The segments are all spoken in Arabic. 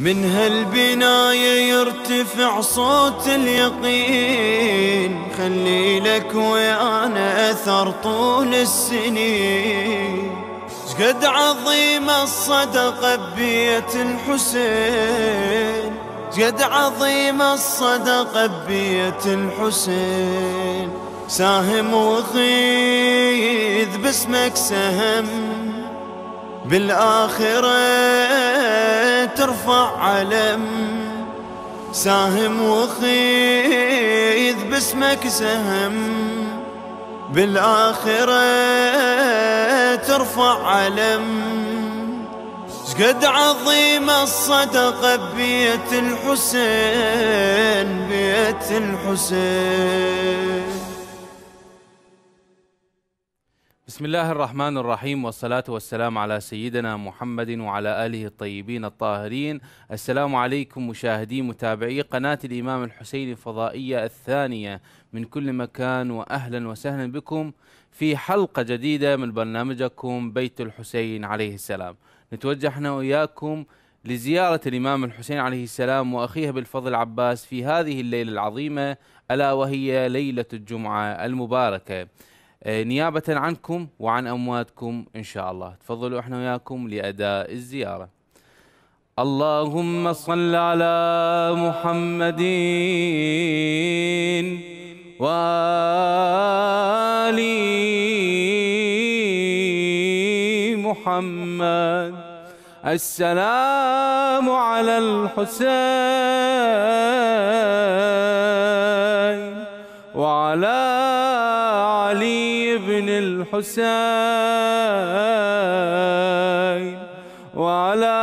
من هالبناية يرتفع صوت اليقين خلي لك ويانا أثر طول السنين شقد عظيمة الصدقة ببيت الحسين شقد عظيمة الصدقة ببيت الحسين ساهم وخيذ باسمك سهم بالآخرة ترفع علم ساهم وخيذ باسمك سهم بالآخرة ترفع علم شقد عظيمة الصدقة ببيت الحسين بيت الحسين بسم الله الرحمن الرحيم والصلاة والسلام على سيدنا محمد وعلى آله الطيبين الطاهرين السلام عليكم مشاهدي متابعي قناة الإمام الحسين الفضائية الثانية من كل مكان وأهلا وسهلا بكم في حلقة جديدة من برنامجكم بيت الحسين عليه السلام نتوجه وإياكم لزيارة الإمام الحسين عليه السلام وأخيه بالفضل عباس في هذه الليلة العظيمة ألا وهي ليلة الجمعة المباركة آه، نيابة عنكم وعن أمواتكم إن شاء الله تفضلوا إحنا وياكم لأداء الزيارة اللهم صل على محمد وآل محمد السلام على الحسين وعلى ابن الحسين وعلى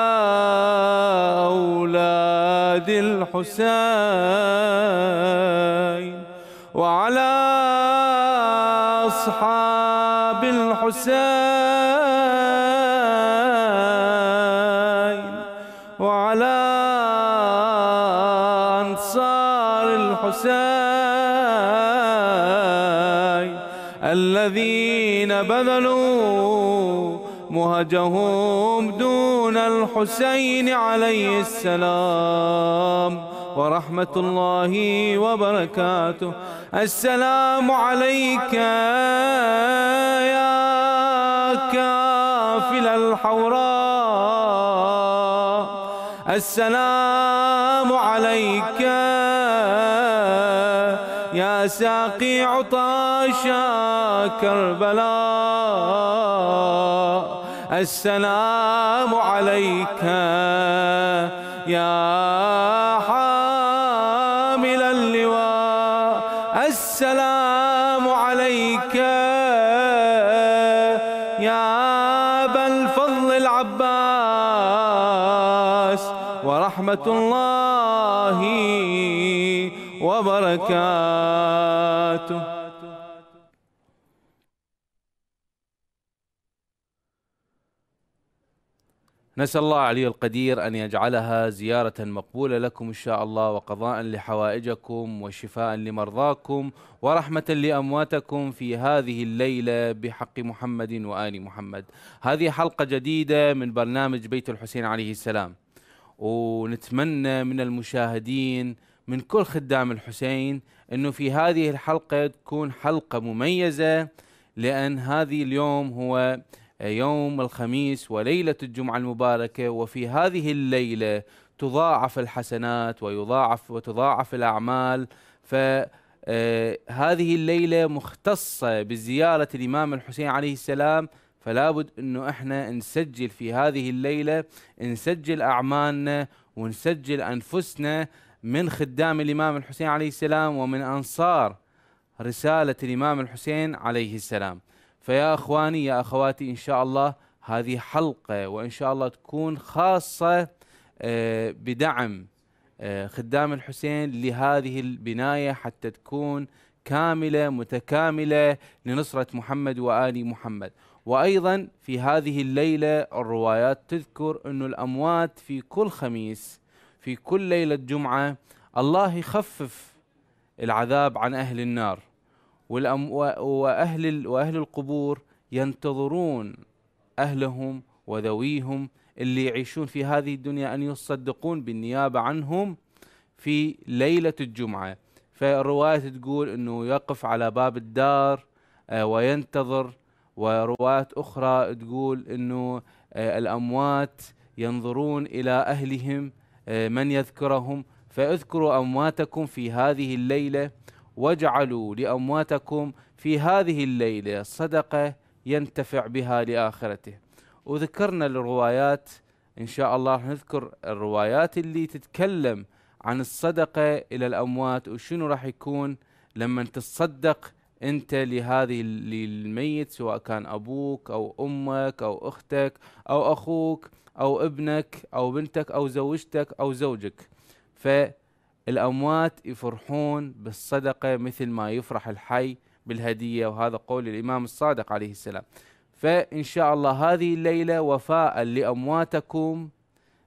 أولاد الحسين وعلى أصحاب الحسين الذين بذلوا مهجهم دون الحسين عليه السلام ورحمة الله وبركاته السلام عليك يا كافل الحوراء السلام عليك يا ساقي عطاشا كربلاء السلام عليك يا حامل اللواء السلام عليك يا أبا الفضل العباس ورحمة الله وبركاته نسأل الله علي القدير أن يجعلها زيارة مقبولة لكم إن شاء الله وقضاء لحوائجكم وشفاء لمرضاكم ورحمة لأمواتكم في هذه الليلة بحق محمد وآل محمد هذه حلقة جديدة من برنامج بيت الحسين عليه السلام ونتمنى من المشاهدين من كل خدام الحسين انه في هذه الحلقه تكون حلقه مميزه لان هذه اليوم هو يوم الخميس وليله الجمعه المباركه وفي هذه الليله تضاعف الحسنات ويضاعف وتضاعف الاعمال ف آه، هذه الليله مختصه بزياره الامام الحسين عليه السلام فلا بد انه احنا نسجل في هذه الليله نسجل اعمالنا ونسجل انفسنا من خدام الإمام الحسين عليه السلام ومن أنصار رسالة الإمام الحسين عليه السلام فيا أخواني يا أخواتي إن شاء الله هذه حلقة وإن شاء الله تكون خاصة آه، بدعم آه، خدام الحسين لهذه البناية حتى تكون كاملة متكاملة لنصرة محمد وآل محمد وأيضا في هذه الليلة الروايات تذكر أن الأموات في كل خميس في كل ليلة جمعة الله يخفف العذاب عن أهل النار والأم وأهل, وأهل القبور ينتظرون أهلهم وذويهم اللي يعيشون في هذه الدنيا أن يصدقون بالنيابة عنهم في ليلة الجمعة فالرواية تقول أنه يقف على باب الدار آه، وينتظر وروايات أخرى تقول أنه آه، الأموات ينظرون إلى أهلهم آه، من يذكرهم فاذكروا أمواتكم في هذه الليلة واجعلوا لأمواتكم في هذه الليلة صدقة ينتفع بها لآخرته وذكرنا الروايات إن شاء الله نذكر الروايات اللي تتكلم عن الصدقة إلى الأموات وشنو راح يكون لما تصدق أنت لهذه للميت سواء كان أبوك أو أمك أو أختك أو أخوك أو ابنك أو بنتك أو زوجتك أو زوجك فالأموات يفرحون بالصدقة مثل ما يفرح الحي بالهدية وهذا قول الإمام الصادق عليه السلام فإن شاء الله هذه الليلة وفاء لأمواتكم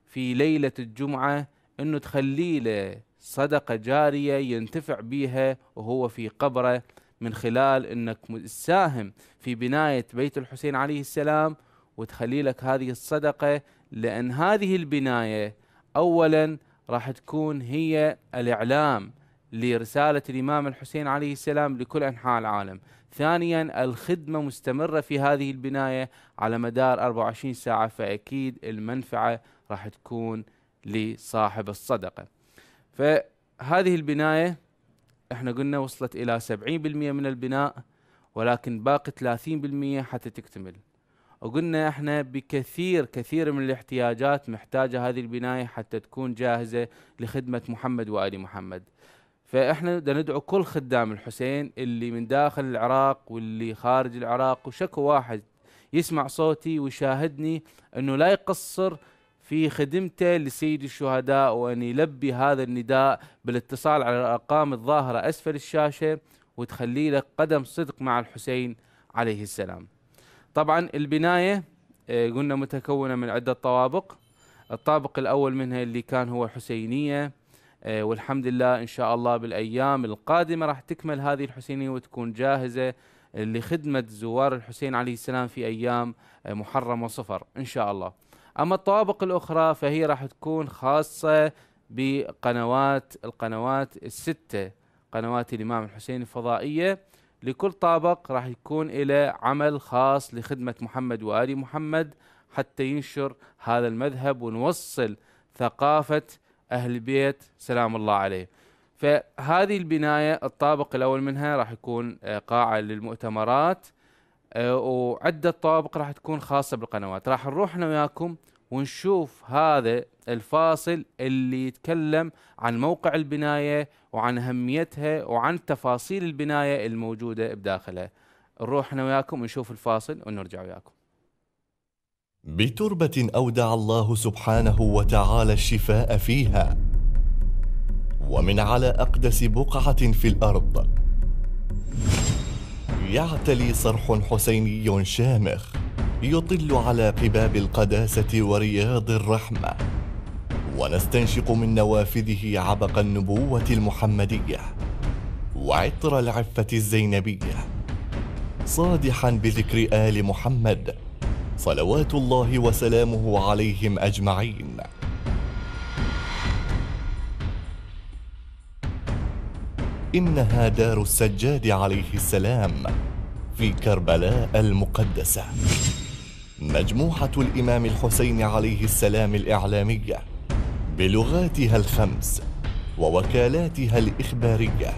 في ليلة الجمعة أنه تخلي له صدقة جارية ينتفع بها وهو في قبره من خلال أنك تساهم في بناية بيت الحسين عليه السلام وتخلي لك هذه الصدقة لأن هذه البناية أولا راح تكون هي الإعلام لرسالة الإمام الحسين عليه السلام لكل أنحاء العالم ثانيا الخدمة مستمرة في هذه البناية على مدار 24 ساعة فأكيد المنفعة راح تكون لصاحب الصدقة فهذه البناية احنا قلنا وصلت إلى 70% من البناء ولكن باقي 30% حتى تكتمل وقلنا احنا بكثير كثير من الاحتياجات محتاجة هذه البناية حتى تكون جاهزة لخدمة محمد وآل محمد فاحنا ندعو كل خدام الحسين اللي من داخل العراق واللي خارج العراق وشكو واحد يسمع صوتي ويشاهدني انه لا يقصر في خدمته لسيد الشهداء وان يلبي هذا النداء بالاتصال على الارقام الظاهره اسفل الشاشه وتخلي لك قدم صدق مع الحسين عليه السلام طبعا البناية آه، قلنا متكونة من عدة طوابق الطابق الأول منها اللي كان هو حسينية آه، والحمد لله إن شاء الله بالأيام القادمة راح تكمل هذه الحسينية وتكون جاهزة لخدمة زوار الحسين عليه السلام في أيام آه، محرم وصفر إن شاء الله أما الطوابق الأخرى فهي راح تكون خاصة بقنوات القنوات الستة قنوات الإمام الحسين الفضائية لكل طابق راح يكون إلى عمل خاص لخدمة محمد وآل محمد حتى ينشر هذا المذهب ونوصل ثقافة أهل البيت سلام الله عليه فهذه البناية الطابق الأول منها راح يكون آه، قاعة للمؤتمرات آه، وعدة طوابق راح تكون خاصة بالقنوات راح نروح أنا وياكم ونشوف هذا الفاصل اللي يتكلم عن موقع البناية وعن أهميتها وعن تفاصيل البناية الموجودة بداخلها نروح أنا وياكم ونشوف الفاصل ونرجع وياكم بتربة أودع الله سبحانه وتعالى الشفاء فيها ومن على أقدس بقعة في الأرض يعتلي صرح حسيني شامخ يطل على قباب القداسة ورياض الرحمة ونستنشق من نوافذه عبق النبوة المحمدية وعطر العفة الزينبية صادحا بذكر آل محمد صلوات الله وسلامه عليهم أجمعين إنها دار السجاد عليه السلام في كربلاء المقدسة مجموعة الإمام الحسين عليه السلام الإعلامية بلغاتها الخمس ووكالاتها الإخبارية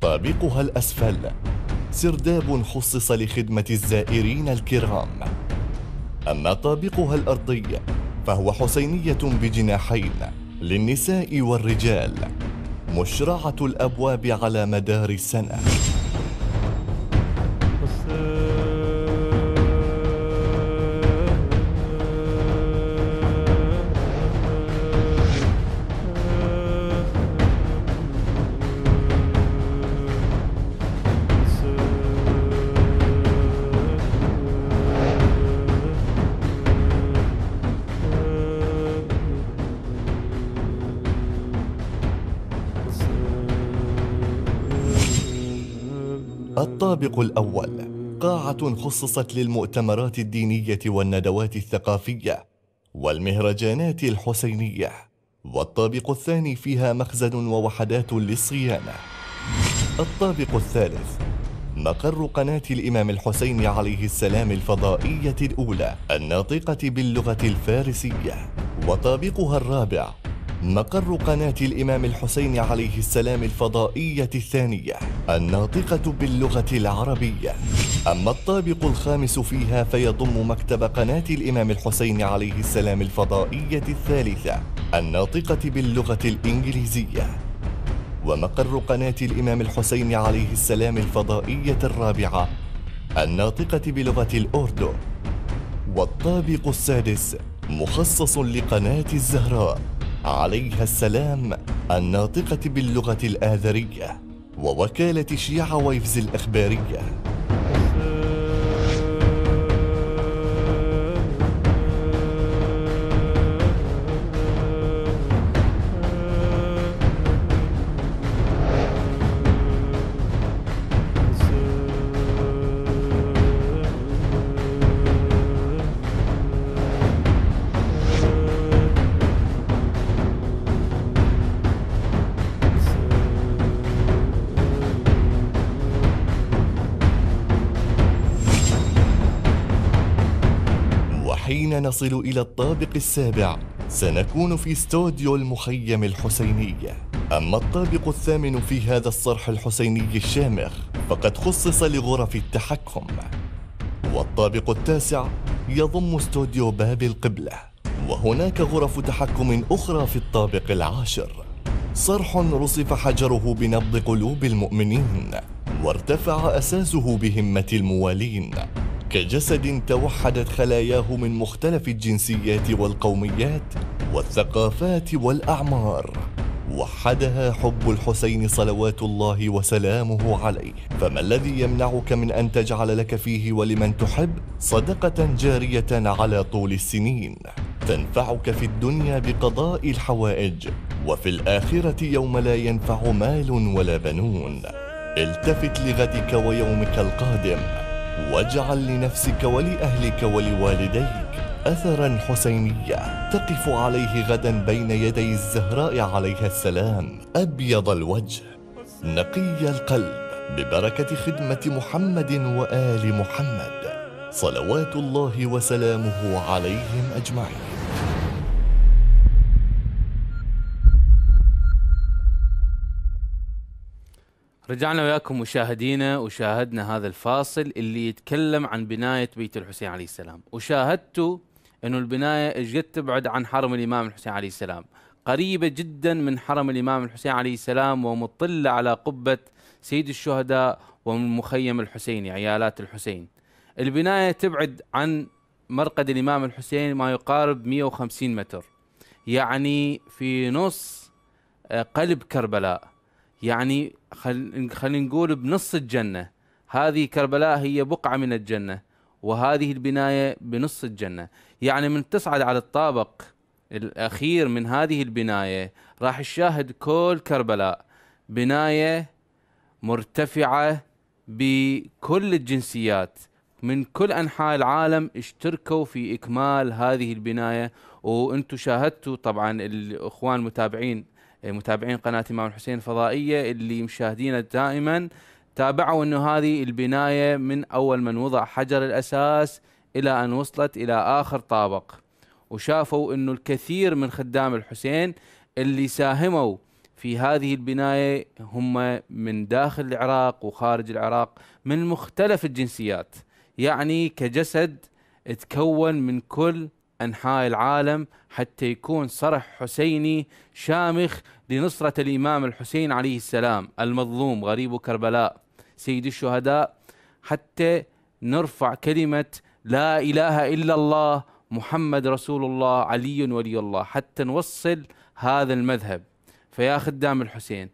طابقها الأسفل سرداب خصص لخدمة الزائرين الكرام أما طابقها الأرضي فهو حسينية بجناحين للنساء والرجال مشرعة الأبواب على مدار السنة الطابق الأول قاعة خصصت للمؤتمرات الدينية والندوات الثقافية والمهرجانات الحسينية والطابق الثاني فيها مخزن ووحدات للصيانة الطابق الثالث مقر قناة الإمام الحسين عليه السلام الفضائية الأولى الناطقة باللغة الفارسية وطابقها الرابع مقر قناة الإمام الحسين عليه السلام الفضائية الثانية الناطقة باللغة العربية أما الطابق الخامس فيها فيضم مكتب قناة الإمام الحسين عليه السلام الفضائية الثالثة الناطقة باللغة الإنجليزية ومقر قناة الإمام الحسين عليه السلام الفضائية الرابعة الناطقة بلغة الأردو والطابق السادس مخصص لقناة الزهراء عليها السلام الناطقة باللغة الآذرية ووكالة شيعة ويفز الإخبارية نصل إلى الطابق السابع سنكون في استوديو المخيم الحسينية أما الطابق الثامن في هذا الصرح الحسيني الشامخ فقد خصص لغرف التحكم والطابق التاسع يضم استوديو باب القبلة وهناك غرف تحكم أخرى في الطابق العاشر صرح رصف حجره بنبض قلوب المؤمنين وارتفع أساسه بهمة الموالين كجسد توحدت خلاياه من مختلف الجنسيات والقوميات والثقافات والاعمار وحدها حب الحسين صلوات الله وسلامه عليه فما الذي يمنعك من ان تجعل لك فيه ولمن تحب صدقه جاريه على طول السنين تنفعك في الدنيا بقضاء الحوائج وفي الاخره يوم لا ينفع مال ولا بنون التفت لغدك ويومك القادم واجعل لنفسك ولأهلك ولوالديك أثرا حسينيا تقف عليه غدا بين يدي الزهراء عليها السلام أبيض الوجه نقي القلب ببركة خدمة محمد وآل محمد صلوات الله وسلامه عليهم أجمعين رجعنا وياكم مشاهدينا وشاهدنا هذا الفاصل اللي يتكلم عن بناية بيت الحسين عليه السلام وشاهدتوا أنه البناية اجت تبعد عن حرم الإمام الحسين عليه السلام قريبة جدا من حرم الإمام الحسين عليه السلام ومطلة على قبة سيد الشهداء ومخيم الحسيني عيالات الحسين البناية تبعد عن مرقد الإمام الحسين ما يقارب 150 متر يعني في نص قلب كربلاء يعني خلينا نقول بنص الجنة هذه كربلاء هي بقعة من الجنة وهذه البناية بنص الجنة يعني من تصعد على الطابق الأخير من هذه البناية راح تشاهد كل كربلاء بناية مرتفعة بكل الجنسيات من كل أنحاء العالم اشتركوا في إكمال هذه البناية وانتم شاهدتوا طبعا الإخوان المتابعين متابعين قناه امام الحسين الفضائيه اللي مشاهدينا دائما تابعوا انه هذه البنايه من اول من وضع حجر الاساس الى ان وصلت الى اخر طابق وشافوا انه الكثير من خدام الحسين اللي ساهموا في هذه البنايه هم من داخل العراق وخارج العراق من مختلف الجنسيات يعني كجسد تكون من كل أنحاء العالم حتى يكون صرح حسيني شامخ لنصرة الإمام الحسين عليه السلام المظلوم غريب كربلاء سيد الشهداء حتى نرفع كلمة لا إله إلا الله محمد رسول الله علي ولي الله حتى نوصل هذا المذهب فيا خدام الحسين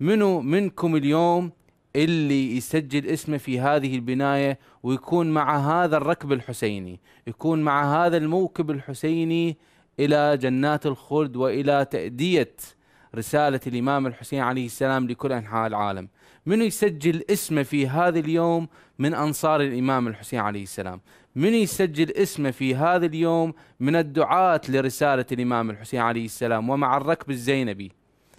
منو منكم اليوم اللي يسجل اسمه في هذه البناية ويكون مع هذا الركب الحسيني يكون مع هذا الموكب الحسيني إلى جنات الخلد وإلى تأدية رسالة الإمام الحسين عليه السلام لكل أنحاء العالم من يسجل اسمه في هذا اليوم من أنصار الإمام الحسين عليه السلام من يسجل اسمه في هذا اليوم من الدعاة لرسالة الإمام الحسين عليه السلام ومع الركب الزينبي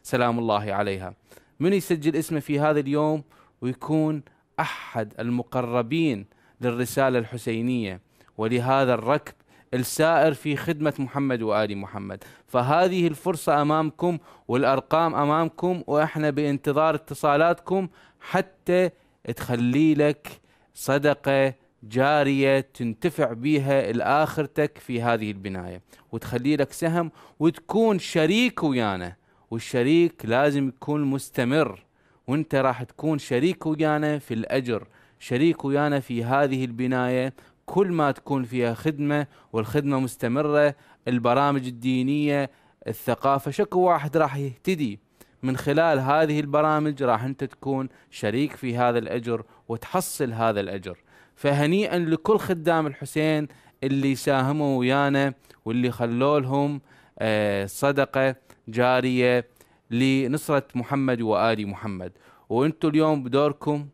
سلام الله عليها من يسجل اسمه في هذا اليوم ويكون احد المقربين للرساله الحسينيه ولهذا الركب السائر في خدمة محمد وآل محمد فهذه الفرصة أمامكم والأرقام أمامكم وإحنا بانتظار اتصالاتكم حتى تخلي لك صدقة جارية تنتفع بها لآخرتك في هذه البناية وتخلي لك سهم وتكون شريك ويانا والشريك لازم يكون مستمر وانت راح تكون شريك ويانا في الاجر شريك ويانا في هذه البنايه كل ما تكون فيها خدمه والخدمه مستمره البرامج الدينيه الثقافه شكو واحد راح يهتدي من خلال هذه البرامج راح انت تكون شريك في هذا الاجر وتحصل هذا الاجر فهنيئا لكل خدام الحسين اللي ساهموا ويانا واللي خلوا لهم آه، صدقه جاريه لنصرة محمد وآل محمد وانتم اليوم بدوركم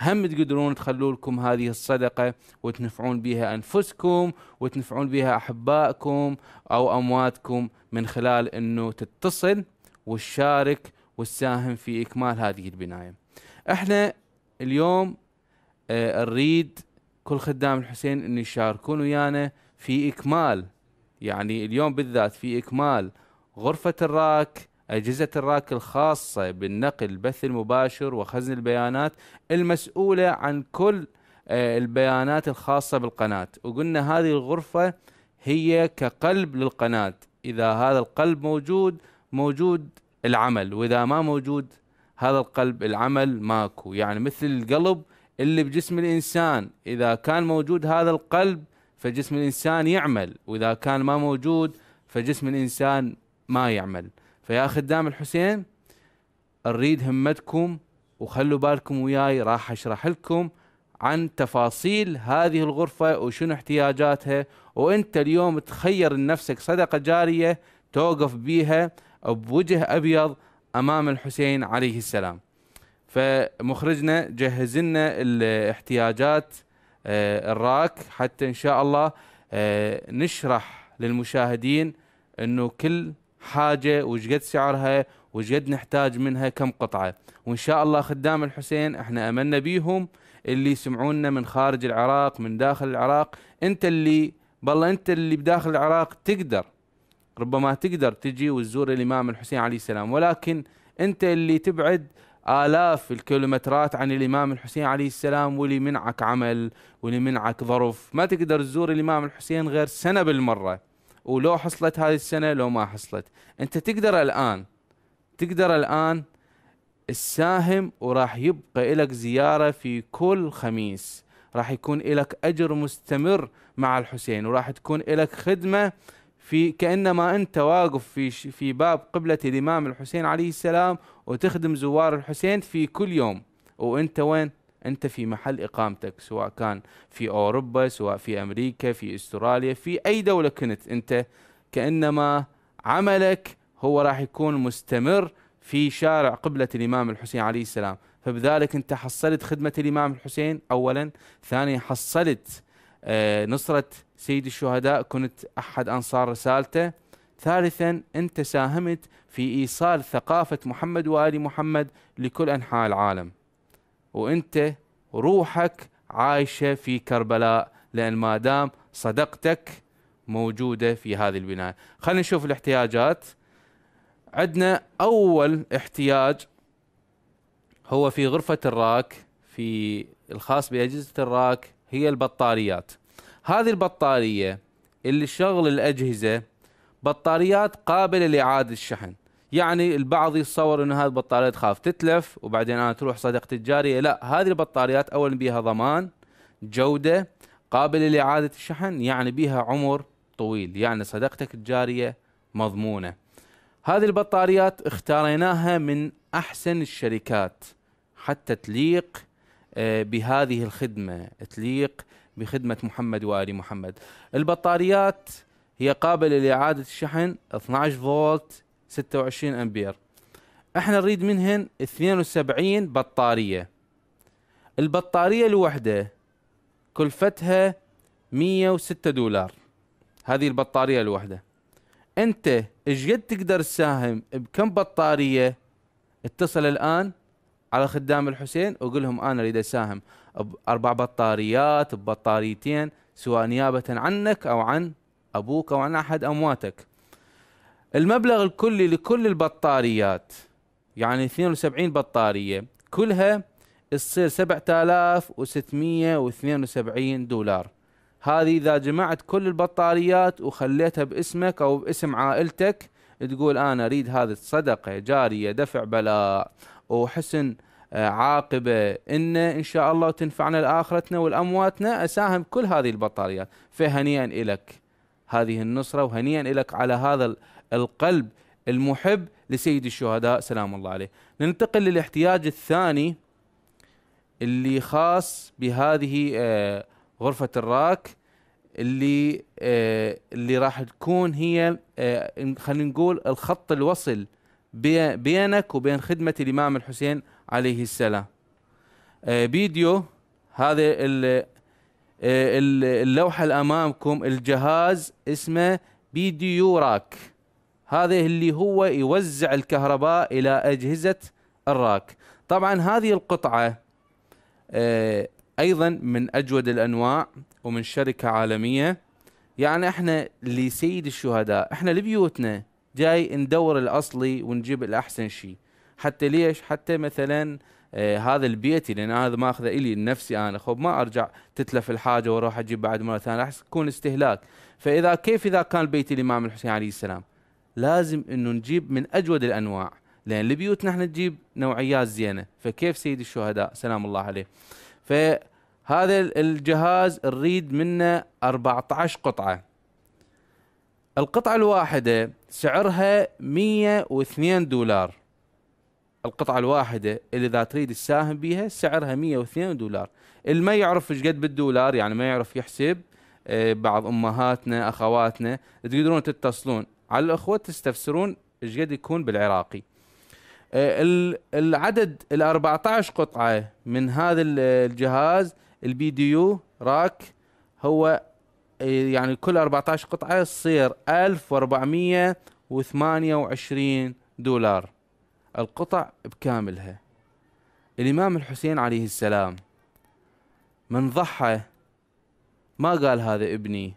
هم تقدرون تخلوا لكم هذه الصدقة وتنفعون بها أنفسكم وتنفعون بها أحبائكم أو أمواتكم من خلال أنه تتصل وتشارك وتساهم في إكمال هذه البناية احنا اليوم نريد آه، كل خدام الحسين أن يشاركون ويانا في إكمال يعني اليوم بالذات في إكمال غرفة الراك أجهزة الراك الخاصة بالنقل البث المباشر وخزن البيانات المسؤولة عن كل آه، البيانات الخاصة بالقناة وقلنا هذه الغرفة هي كقلب للقناة إذا هذا القلب موجود موجود العمل وإذا ما موجود هذا القلب العمل ماكو يعني مثل القلب اللي بجسم الإنسان إذا كان موجود هذا القلب فجسم الإنسان يعمل وإذا كان ما موجود فجسم الإنسان ما يعمل فيا خدام الحسين اريد همتكم وخلوا بالكم وياي راح اشرح لكم عن تفاصيل هذه الغرفة وشنو احتياجاتها وانت اليوم تخير لنفسك صدقة جارية توقف بيها بوجه ابيض امام الحسين عليه السلام فمخرجنا جهز لنا الاحتياجات آه، الراك حتى ان شاء الله آه، نشرح للمشاهدين انه كل حاجه وشقد سعرها وشقد نحتاج منها كم قطعه وان شاء الله خدام الحسين احنا املنا بيهم اللي يسمعونا من خارج العراق من داخل العراق انت اللي بالله انت اللي بداخل العراق تقدر ربما تقدر تجي وتزور الامام الحسين عليه السلام ولكن انت اللي تبعد آلاف الكيلومترات عن الإمام الحسين عليه السلام واللي منعك عمل واللي منعك ظرف ما تقدر تزور الإمام الحسين غير سنة بالمرة ولو حصلت هذه السنه لو ما حصلت انت تقدر الان تقدر الان الساهم وراح يبقى لك زيارة في كل خميس راح يكون لك أجر مستمر مع الحسين وراح تكون لك خدمة في كأنما أنت واقف في, في باب قبلة الإمام الحسين عليه السلام وتخدم زوار الحسين في كل يوم وأنت وين انت في محل اقامتك سواء كان في اوروبا سواء في امريكا في استراليا في اي دوله كنت انت كانما عملك هو راح يكون مستمر في شارع قبله الامام الحسين عليه السلام فبذلك انت حصلت خدمه الامام الحسين اولا ثانيا حصلت آه، نصره سيد الشهداء كنت احد انصار رسالته ثالثا انت ساهمت في ايصال ثقافه محمد وال محمد لكل انحاء العالم وانت روحك عايشه في كربلاء لان ما دام صدقتك موجوده في هذه البنايه. خلينا نشوف الاحتياجات. عندنا اول احتياج هو في غرفه الراك في الخاص باجهزه الراك هي البطاريات. هذه البطاريه اللي شغل الاجهزه بطاريات قابله لاعاده الشحن. يعني البعض يتصور انه هذه البطاريات تخاف تتلف وبعدين انا تروح صدقتي الجاريه لا هذه البطاريات اولا بيها ضمان جوده قابله لاعاده الشحن يعني بيها عمر طويل يعني صدقتك الجاريه مضمونه هذه البطاريات اختاريناها من احسن الشركات حتى تليق آه، بهذه الخدمه تليق بخدمه محمد وال محمد البطاريات هي قابله لاعاده الشحن 12 فولت 26 امبير احنا نريد منهن 72 بطاريه البطاريه الوحده كلفتها 106 دولار هذه البطاريه الوحده انت ايش قد تقدر تساهم بكم بطاريه اتصل الان على خدام الحسين وقول لهم انا اريد اساهم باربع بطاريات ببطاريتين سواء نيابه عنك او عن ابوك او عن احد امواتك المبلغ الكلي لكل البطاريات يعني 72 بطارية كلها تصير 7672 دولار هذه إذا جمعت كل البطاريات وخليتها باسمك أو باسم عائلتك تقول أنا أريد هذه الصدقة جارية دفع بلاء وحسن آه، عاقبة إن إن شاء الله تنفعنا لآخرتنا والأمواتنا أساهم كل هذه البطاريات فهنيئا لك هذه النصرة وهنيئا لك على هذا القلب المحب لسيد الشهداء سلام الله عليه ننتقل للاحتياج الثاني اللي خاص بهذه آه، غرفة الراك اللي آه، اللي راح تكون هي آه، خلينا نقول الخط الوصل بينك وبين خدمة الإمام الحسين عليه السلام فيديو هذا اللوحة الأمامكم الجهاز اسمه فيديو راك هذا اللي هو يوزع الكهرباء إلى أجهزة الراك طبعا هذه القطعة آه، أيضا من أجود الأنواع ومن شركة عالمية يعني احنا لسيد الشهداء احنا لبيوتنا جاي ندور الأصلي ونجيب الأحسن شيء حتى ليش حتى مثلا آه هذا البيتي لان هذا ما اخذه الي لنفسي انا خب ما ارجع تتلف الحاجه واروح اجيب بعد مره ثانيه راح يكون استهلاك فاذا كيف اذا كان بيتي الامام الحسين عليه السلام لازم انه نجيب من اجود الانواع لان البيوت نحن نجيب نوعيات زينه فكيف سيد الشهداء سلام الله عليه فهذا الجهاز نريد منه 14 قطعه القطعه الواحده سعرها 102 دولار القطعه الواحده اللي اذا تريد تساهم بها سعرها 102 دولار اللي ما يعرف ايش قد بالدولار يعني ما يعرف يحسب آه، بعض امهاتنا اخواتنا تقدرون تتصلون على الاخوه تستفسرون ايش قد يكون بالعراقي آه، العدد ال 14 قطعه من هذا الجهاز البي دي يو راك هو آه، يعني كل 14 قطعه تصير 1428 دولار القطع بكاملها الامام الحسين عليه السلام من ضحى ما قال هذا ابني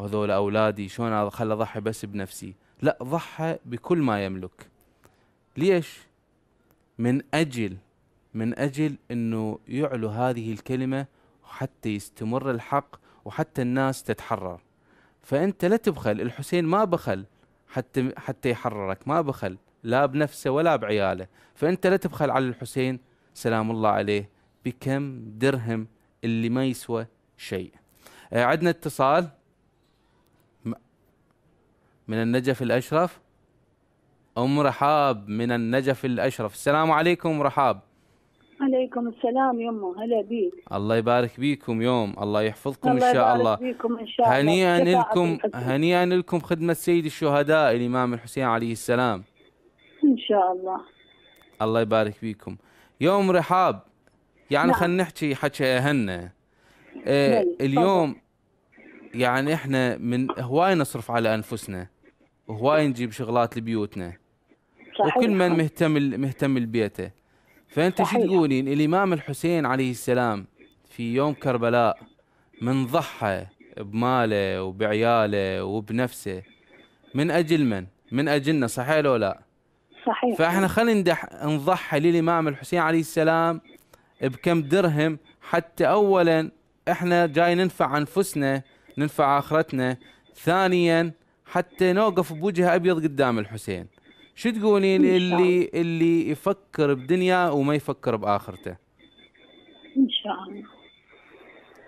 وهذول اولادي شلون خل اضحي بس بنفسي لا ضحى بكل ما يملك ليش من اجل من اجل انه يعلو هذه الكلمه وحتى يستمر الحق وحتى الناس تتحرر فانت لا تبخل الحسين ما بخل حتى حتى يحررك ما بخل لا بنفسه ولا بعياله فانت لا تبخل على الحسين سلام الله عليه بكم درهم اللي ما يسوى شيء آه، عندنا اتصال من النجف الأشرف أم رحاب من النجف الأشرف السلام عليكم رحاب عليكم السلام يمه هلا بيك الله يبارك بيكم يوم الله يحفظكم الله إن شاء الله بيكم إن شاء هنيئا لكم هنيئا لكم خدمة سيد الشهداء الإمام الحسين عليه السلام إن شاء الله الله يبارك بيكم يوم رحاب يعني نعم. خلينا نحكي حكي أهلنا آه اليوم يعني احنا من هواي نصرف على انفسنا هواي نجيب شغلات لبيوتنا صحيح. وكل من مهتم مهتم لبيته فانت شو تقولين الامام الحسين عليه السلام في يوم كربلاء من ضحى بماله وبعياله وبنفسه من اجل من؟ من اجلنا صحيح لو لا؟ صحيح فاحنا خلينا نضحي للامام الحسين عليه السلام بكم درهم حتى اولا احنا جاي ننفع انفسنا ننفع اخرتنا ثانيا حتى نوقف بوجه ابيض قدام الحسين شو تقولين اللي اللي يفكر بدنيا وما يفكر باخرته ان شاء الله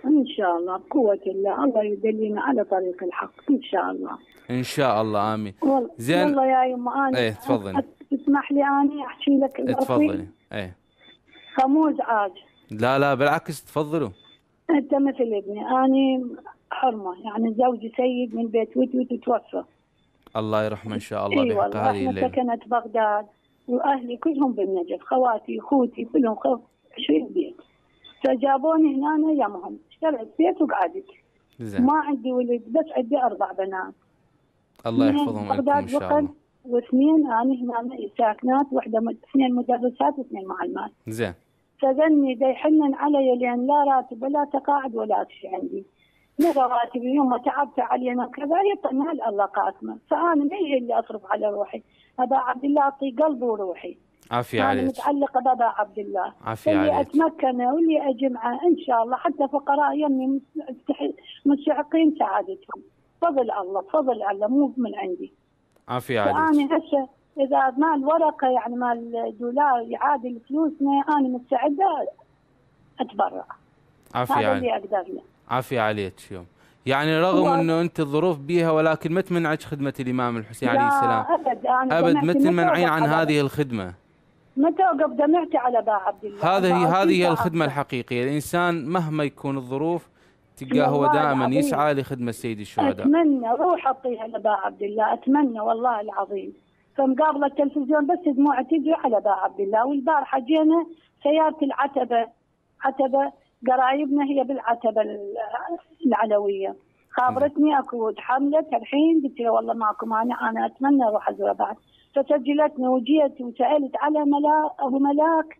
ان شاء الله بقوة الله الله يدلينا على طريق الحق ان شاء الله ان شاء الله امين زين والله يا يما انا ايه تفضلي تسمح لي اني احكي لك إيه، تفضلي ايه خموز عاد لا لا بالعكس تفضلوا انت مثل ابني اني حرمه يعني زوجي سيد من بيت ودود وتوفى الله يرحمه ان شاء الله إيه بحق هذه الليله سكنت بغداد واهلي كلهم بالنجف خواتي اخوتي كلهم خوف 20 بيت فجابوني هنا يمهم اشتريت بيت وقعدت زين ما عندي ولد بس عندي اربع بنات الله يحفظهم بغداد ان شاء الله واثنين انا هنا ساكنات واحده اثنين مدرسات واثنين معلمات زين فظني يحنن علي لان لا راتب ولا تقاعد ولا شيء عندي من راتبي يوم تعبت علي من كذا يطمها طيب، الله قاسما فانا ما هي اللي اصرف على روحي ابا عبد الله اعطي قلبي وروحي عافية عليك متعلقة بابا عبد الله عافية عليك اللي أتمكنه واللي أجمعه إن شاء الله حتى فقراء يمي مستحقين سعادتهم فضل الله فضل الله مو من عندي عافية عليك فأنا هسه إذا ما الورقة يعني مال الدولار يعادل فلوسنا أنا مستعدة أتبرع عافية عليك هذا اللي أقدر له عافية عليك يوم يعني رغم انه انت الظروف بيها ولكن ما تمنعك خدمه الامام الحسين عليه السلام ابد انا ابد ما تمنعين عن هذه الخدمه ما توقف دمعتي على باع عبد الله هذه هي هذه هي الخدمه الحقيقيه الانسان مهما يكون الظروف تلقاه هو دائما يسعى لخدمه سيد الشهداء اتمنى روح اعطيها لباع عبد الله اتمنى والله العظيم فمقابله التلفزيون بس دموعي تجي على باع عبد الله والبارحه جينا سياره العتبه عتبه قرايبنا هي بالعتبه العلويه خابرتني اكو حملت الحين قلت لها والله ماكو مانع انا اتمنى اروح ازور بعد فسجلتني وجيت وسالت على ملاك ابو ملاك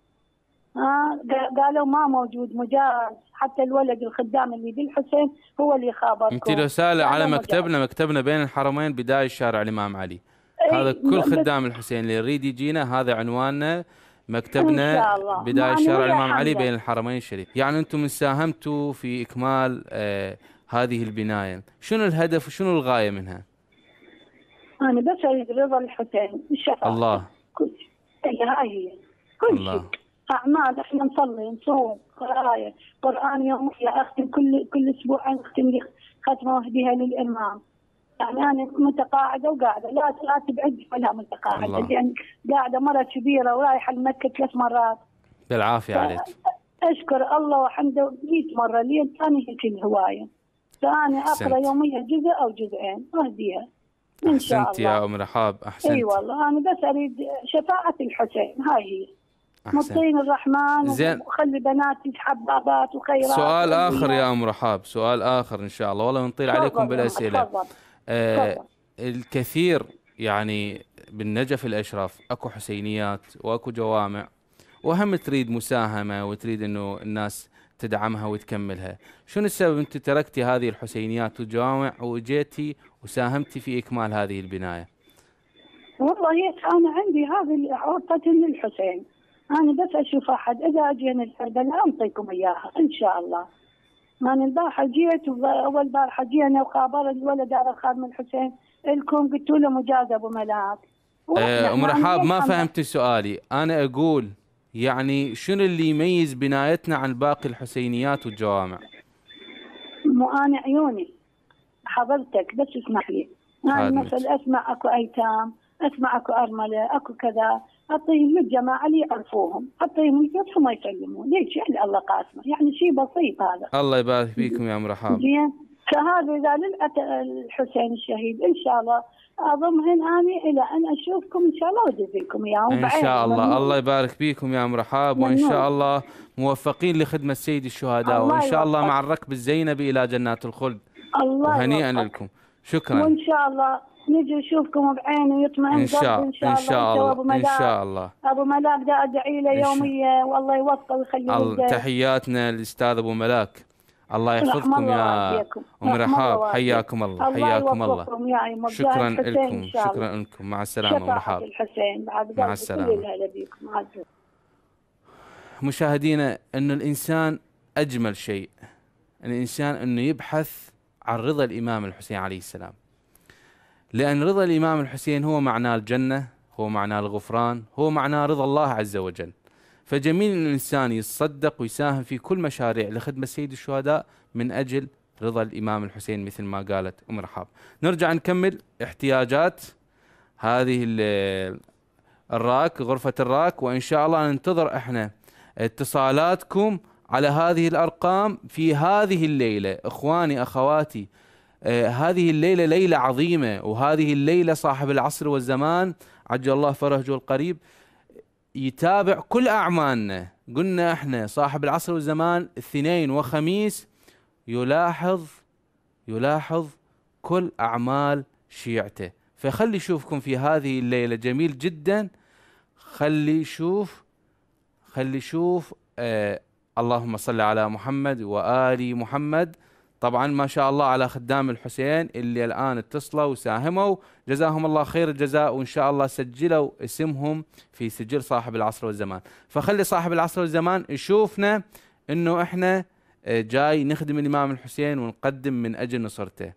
ها آه، قالوا ما موجود مجاز حتى الولد الخدام اللي بالحسين هو اللي خابركم انت رساله يعني على مكتبنا مكتبنا بين الحرمين بدايه شارع الامام علي هذا كل خدام الحسين اللي يريد يجينا هذا عنواننا مكتبنا بداية شارع الإمام علي بين الحرمين الشريف يعني أنتم ساهمتوا في إكمال آه هذه البناية شنو الهدف وشنو الغاية منها أنا بس أريد رضا الحسين الشفاعة الله كل هي إيه، هاي كل الله. شيء أعمال إحنا نصلي نصوم قراية قرآن يومية أختم كل كل أسبوع أختم لي ختمة واهديها للإمام يعني انا متقاعده وقاعده لا راتب عندي ولا متقاعده الله. لان يعني قاعده مره كبيره ورايحه لمكه ثلاث مرات بالعافيه عليك اشكر الله وحمده 100 مره لي ثاني هيك الهوايه فانا اقرا يوميا جزء او جزئين اهديها ان شاء الله احسنت يا ام رحاب احسنت اي والله انا بس اريد شفاعه الحسين هاي هي مطين الرحمن زين وخلي بناتي حبابات وخيرات سؤال اخر يا ام رحاب سؤال اخر ان شاء الله والله نطيل عليكم بالاسئله آه الكثير يعني بالنجف الاشرف اكو حسينيات واكو جوامع وهم تريد مساهمه وتريد انه الناس تدعمها وتكملها شنو السبب انت تركتي هذه الحسينيات والجوامع وجيتي وساهمتي في اكمال هذه البنايه والله انا عندي هذه من للحسين انا بس اشوف احد اذا اجينا الكربلاء انطيكم اياها ان شاء الله من البارحه جيت اول بارحه جينا وخابر الولد هذا من الحسين الكم قلت له مجاز ابو ملاك إيه، ام رحاب ما فهمت سؤالي انا اقول يعني شنو اللي يميز بنايتنا عن باقي الحسينيات والجوامع؟ مو انا عيوني حضرتك بس اسمح لي انا مثلا اسمع اكو ايتام اسمع اكو ارمله اكو كذا اعطيهم الجماعه اللي يعرفوهم، اعطيهم الفلوس وما يكلمون، ليش يعني الله قاسمه، يعني شيء بسيط هذا. الله يبارك فيكم يا ام رحاب. زين، فهذا اذا للحسين الحسين الشهيد ان شاء الله اضمهن اني الى ان اشوفكم ان شاء الله واجزيكم اياهم ان شاء الله ممنون. الله يبارك فيكم يا ام رحاب وان نعم. شاء الله موفقين لخدمه سيد الشهداء وان شاء الله مع الركب الزينبي الى جنات الخلد الله وهنيئا لكم شكرا وان شاء الله نجي نشوفكم بعيني ويطمئن ان شاء ان شاء الله ان شاء الله ان شاء الله ابو ملاك ده ادعي له يوميا والله يوفقه ويخليه تحياتنا للاستاذ ابو ملاك الله يحفظكم يا ام رحاب حياكم الله حياكم الله, الله. شكرا لكم شكرا لكم مع السلامه ام رحاب مع السلامه مشاهدينا أن الإنسان أجمل شيء الإنسان أنه يبحث عن رضا الإمام الحسين عليه السلام لأن رضا الإمام الحسين هو معناه الجنة هو معناه الغفران هو معناه رضا الله عز وجل فجميل أن الإنسان يتصدق ويساهم في كل مشاريع لخدمة سيد الشهداء من أجل رضا الإمام الحسين مثل ما قالت أم رحاب نرجع نكمل احتياجات هذه الراك غرفة الراك وإن شاء الله ننتظر إحنا اتصالاتكم على هذه الأرقام في هذه الليلة إخواني أخواتي آه، هذه الليلة ليلة عظيمة وهذه الليلة صاحب العصر والزمان عجل الله فرجه القريب يتابع كل أعمالنا قلنا احنا صاحب العصر والزمان اثنين وخميس يلاحظ يلاحظ كل أعمال شيعته فخلي يشوفكم في هذه الليلة جميل جدا خلي يشوف خلي يشوف آه اللهم صل على محمد وآل محمد طبعا ما شاء الله على خدام الحسين اللي الان اتصلوا وساهموا جزاهم الله خير الجزاء وان شاء الله سجلوا اسمهم في سجل صاحب العصر والزمان فخلي صاحب العصر والزمان يشوفنا انه احنا آه، جاي نخدم الامام الحسين ونقدم من اجل نصرته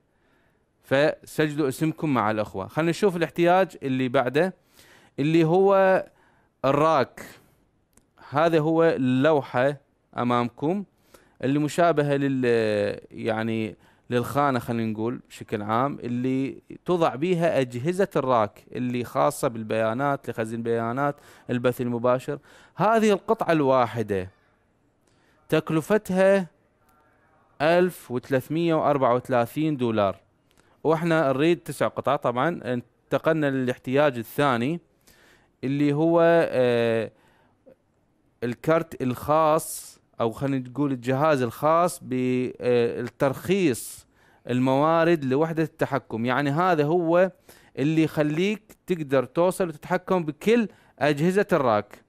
فسجلوا اسمكم مع الاخوه خلينا نشوف الاحتياج اللي بعده اللي هو الراك هذا هو اللوحه امامكم اللي مشابهه لل يعني للخانه خلينا نقول بشكل عام اللي توضع بها اجهزه الراك اللي خاصه بالبيانات لخزن بيانات البث المباشر هذه القطعه الواحده تكلفتها 1334 دولار واحنا نريد تسع قطع طبعا انتقلنا للاحتياج الثاني اللي هو آه الكرت الخاص او خلينا نقول الجهاز الخاص بالترخيص الموارد لوحده التحكم يعني هذا هو اللي يخليك تقدر توصل وتتحكم بكل اجهزه الراك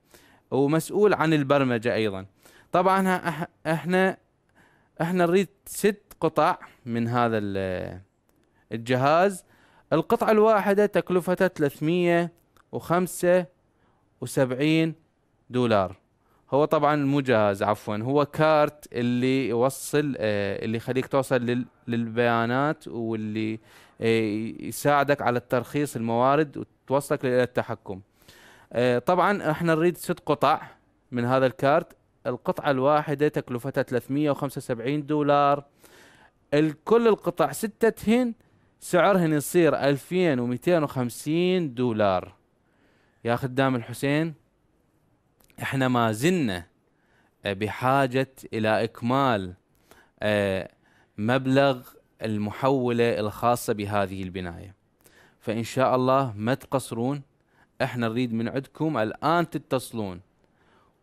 ومسؤول عن البرمجه ايضا طبعا احنا احنا نريد ست قطع من هذا الجهاز القطعة الواحدة تكلفتها 375 دولار هو طبعا مو جهاز عفوا هو كارت اللي يوصل آه، اللي يخليك توصل للبيانات واللي آه، يساعدك على الترخيص الموارد وتوصلك الى التحكم آه، طبعا احنا نريد ست قطع من هذا الكارت القطعة الواحدة تكلفتها 375 دولار الكل القطع ستة هن سعرهن يصير 2250 دولار يا خدام الحسين احنا ما زلنا آه، بحاجه الى اكمال آه، مبلغ المحوله الخاصه بهذه البنايه فان شاء الله ما تقصرون احنا نريد من عندكم الان تتصلون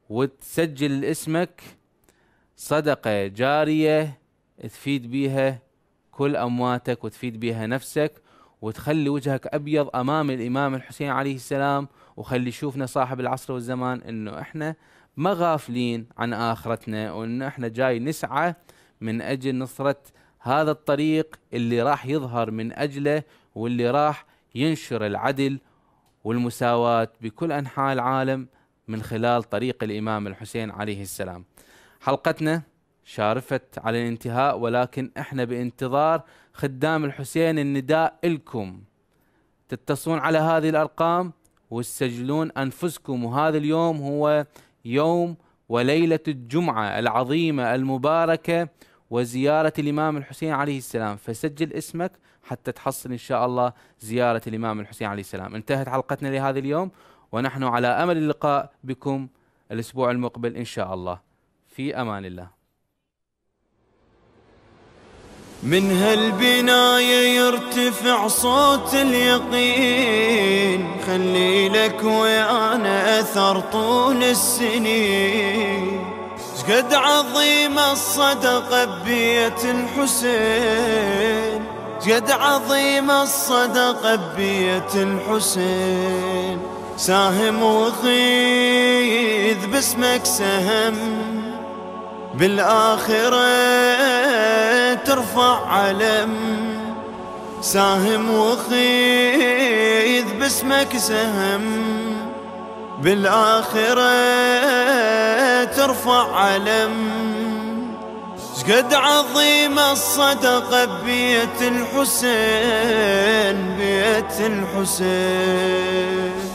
وتسجل اسمك صدقه جاريه تفيد بيها كل امواتك وتفيد بيها نفسك وتخلي وجهك ابيض امام الامام الحسين عليه السلام وخلي يشوفنا صاحب العصر والزمان انه احنا ما غافلين عن اخرتنا وانه احنا جاي نسعى من اجل نصره هذا الطريق اللي راح يظهر من اجله واللي راح ينشر العدل والمساواه بكل انحاء العالم من خلال طريق الامام الحسين عليه السلام. حلقتنا شارفت على الانتهاء ولكن احنا بانتظار خدام الحسين النداء الكم تتصلون على هذه الارقام وتسجلون أنفسكم وهذا اليوم هو يوم وليلة الجمعة العظيمة المباركة وزيارة الإمام الحسين عليه السلام فسجل اسمك حتى تحصل إن شاء الله زيارة الإمام الحسين عليه السلام انتهت حلقتنا لهذا اليوم ونحن على أمل اللقاء بكم الأسبوع المقبل إن شاء الله في أمان الله من هالبناية يرتفع صوت اليقين خلي لك ويانا أثر طول السنين شقد عظيمة الصدقة ببيت الحسين شقد عظيمة الصدقة ببيت الحسين ساهم وخيذ باسمك سهم بالآخرة ترفع علم ساهم وخيذ باسمك سهم بالآخرة ترفع علم شقد عظيمة الصدقة ببيت الحسين بيت الحسين